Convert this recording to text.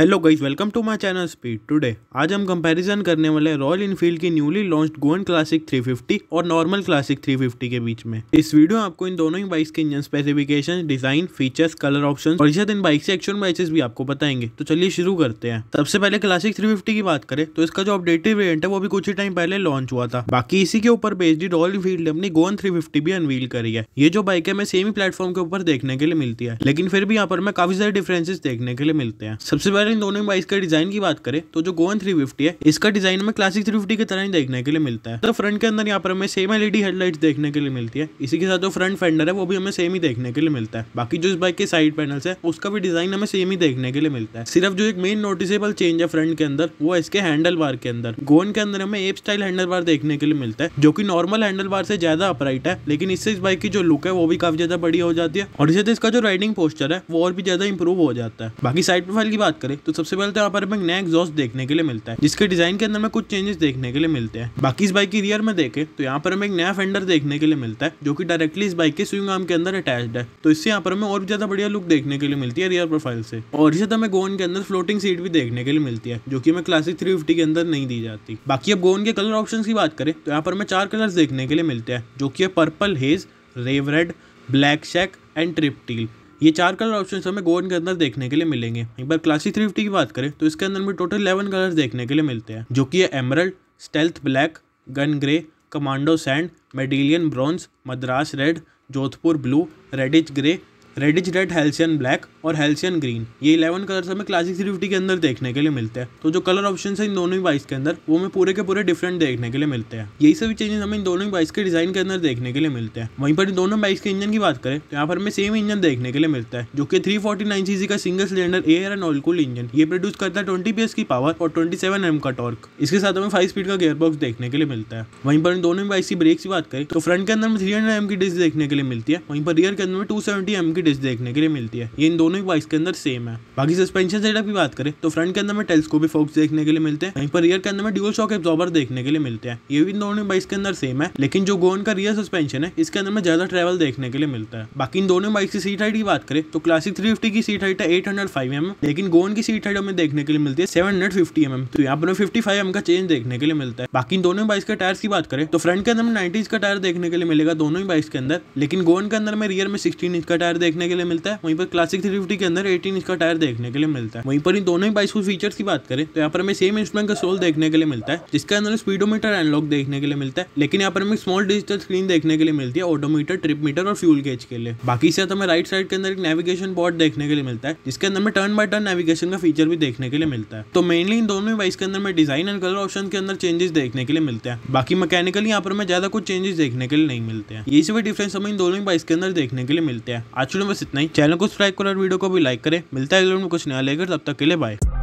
hello guys welcome to my channel speed today आज हम comparison करने वाले रॉयल इनफील्ड की न्यूली लॉन्च्ड गोवन क्लासिक 350 और नॉर्मल क्लासिक 350 के बीच में इस वीडियो में आपको इन दोनों ही बाइक्स के engine specification design features colour option और शायद इन बाइक से एक्शन प्राइसेस भी आपको बताएंगे तो चलिए शुरू करते हैं सबसे पहले क्लासिक थ्री की बात करें तो इसका जो अपडेटेड वेरियंट है वो भी कुछ ही टाइम पहले लॉन्च हुआ था बाकी इसी के ऊपर बेस्ड रॉयल इनफील्ड ने अपनी गोवन थ्री भी अनवील करी है ये जो बाइक है मैं सेम ही प्लेटफॉर्म के ऊपर देखने के लिए मिलती है लेकिन फिर भी यहाँ पर मैं काफी सारे डिफरेंसेस देखने के लिए मिलते हैं सबसे पहले अगर इन दोनों बाइक का डिजाइन की बात करें तो जो गोवन थ्री है इसका डिजाइन में क्लासिक थ्री की तरह ही देखने के लिए मिलता है तो फ्रंट के अंदर यहाँ पर हमें सेम एलईडी हेडलाइट देखने के लिए मिलती है इसी के साथ जो फ्रंट फेंडर है वो भी हमें सेम ही देखने के लिए मिलता है बाकी जो इस बाइक के साइड पैनल है उसका भी डिजाइन हमें सेम ही देखने के लिए मिलता है सिर्फ जो एक मेन नोटिसेबल चेंज है फ्रंट के अंदर वो इसके हैंडल बार के अंदर गोवन के अंदर हमें एप स्टाइल हैंडल बार देखने के लिए मिलता है जो कि नॉर्मल हैंडल बार से ज्यादा अपराइट है लेकिन इससे इस बाइक की जो लुक है वो भी काफी ज्यादा बड़ी हो जाती है और इससे इसका जो राइडिंग पोस्टर है वो और भी ज्यादा इंप्रूव हो जाता है बाकी साइड प्रोफाइल की बात करें तो सबसे पहले तो यहाँ पर हमें नया एग्जॉस्ट देखने के लिए मिलता है जिसके डिजाइन के अंदर में कुछ चेंजेस देखने के लिए मिलते हैं बाकी इस बाइक की रियर में देखे तो यहाँ पर हमें एक नया फेंडर देखने के लिए मिलता है जो की डायरेक्टली इस बाइक के स्विंग आर्म के अंदर अटैच है तो इससे यहाँ पर हमें और भी ज्यादा बढ़िया लुक देखने के लिए मिलती है रियर प्रोफाइल से और इसे तो हमें गोन के अंदर फ्लोटिंग सीट भी देखने के लिए मिलती है जो की हमें क्लासिक थ्री के अंदर नहीं दी जाती बाकी अब गोन के कलर ऑप्शन की बात करें तो यहाँ पर हमें चार कलर देखने के लिए मिलते हैं जो की purple haze rave red black shack and trip teal ये चार कलर ऑप्शन हमें गोवन के अंदर देखने के लिए मिलेंगे एक बार क्लासिक थ्री की बात करें तो इसके अंदर में टोटल इलेवन कलर देखने के लिए मिलते हैं जो कि है emerald stealth black gun grey commando sand medallion bronze Madras red Jodhpur blue Redditch grey Redditch red halcyon black और हेल्सियन ग्रीन ये इलेवन कलर हमें क्लासिक थ्री फिफ्टी के अंदर देखने के लिए मिलते हैं तो जो कलर ऑप्शन है इन दोनों ही बाइक के अंदर वो हमें पूरे के पूरे डिफरेंट देखने के लिए मिलते हैं यही सभी चेंजेस हमें इन दोनों ही बाइक के डिजाइन के अंदर देखने के लिए मिलते हैं वहीं पर दोनों बाइक्स के इंजन की बात करें तो यहाँ पर हमें सेम इंजन देखने के लिए मिलता है जो कि थ्री सीसी का single cylinder air and ऑलकूल engine ये प्रोड्यूस करता है ट्वेंटी पी की पावर और ट्वेंटी सेवन एम का टॉर्क इसके साथ हमें फाइव स्पीड का गेयर बॉक्स देखने के लिए मिलता है वहीं पर इन दोनों बाइक्स की ब्रेक की बात करें तो फ्रंट के अंदर में थ्री हंड्रेड एम की डिस्क देखने के लिए मिलती है वहीं पर रियर के अंदर टू सेवेंटी एम की डिस्क देखने के लिए मिलती है ये इन दोनों दोनों ही बाइक्स के अंदर सेम है बाकी सस्पेंशन सेटअप की बात करें तो फ्रंट के अंदर में टेलीस्कोपिक फोक्स देखने के लिए मिलते हैं वहीं पर रियर के अंदर में ड्यूल शॉक एब्जॉर्बर देखने के लिए मिलते हैं ये भी दोनों बाइक्स के अंदर सेम है लेकिन जो गोन का रियर सस्पेंशन है इसके अंदर में ज्यादा ट्रेवल देखने के लिए मिलता है बाकी इन दोनों बाइक की सीट हाइट की बात करें तो क्लासिक थ्री की सीट हाइट है एट हंड्रेड लेकिन गोन की सीट हाइट हमें देखने के लिए मिलती है सेवन हंड्रेड तो यहाँ पर फिफ्टी फाइव का चेंज देखने के लिए मिलता है बाकी दोनों बाइक के टायर की बात करें तो फ्रंट के अंदर में नाइनटीज का टायर देखने के लिए मिलेगा दोनों ही बाइक के अंदर लेकिन गोन के अंदर में रियर में सिक्सटीन इंच का टायर देखने के लिए मिलता है वहीं पर क्लासिक थ्री के अंदर एटीन इंच का टायर देखने के लिए मिलता है वहीं पर इन दोनों ही बाइक फीचर्स की बात करें तो यहाँ पर हमें सेम इंस्ट्रूमेंट का सोल देखने के लिए मिलता है जिसके अंदर स्पीडोमीटर एनलॉग देखने के लिए मिलता है लेकिन यहाँ पर हमें स्मॉल डिजिटल स्क्रीन देखने के लिए मिलती है ऑटोमीटर ट्रिप मीटर और फ्यूल गेज के लिए बाकी से हमें राइट साइड के अंदर एक नेविगेशन बोर्ड देखने के लिए मिलता है जिसके अंदर में टर्न बाय टर्न नेविगेशन का फीचर भी देखने के लिए मिलता है तो मेनली इन दोनों बाइक के अंदर में डिजाइन एंड कलर ऑप्शन के अंदर चेंजेस देखने के लिए मिलते हैं बाकी मैकेनिकल यहाँ पर हमें ज्यादा कुछ चेंजेस देखने के लिए नहीं मिलते हैं ये सभी डिफरेंस हमें इन दोनों बाइक के अंदर देखने के लिए मिलते हैं आज में बस इतना ही चैनल को सब्सक्राइब करो वीडियो को भी लाइक करें मिलता है में कुछ नया लेकर तब तक के लिए बाय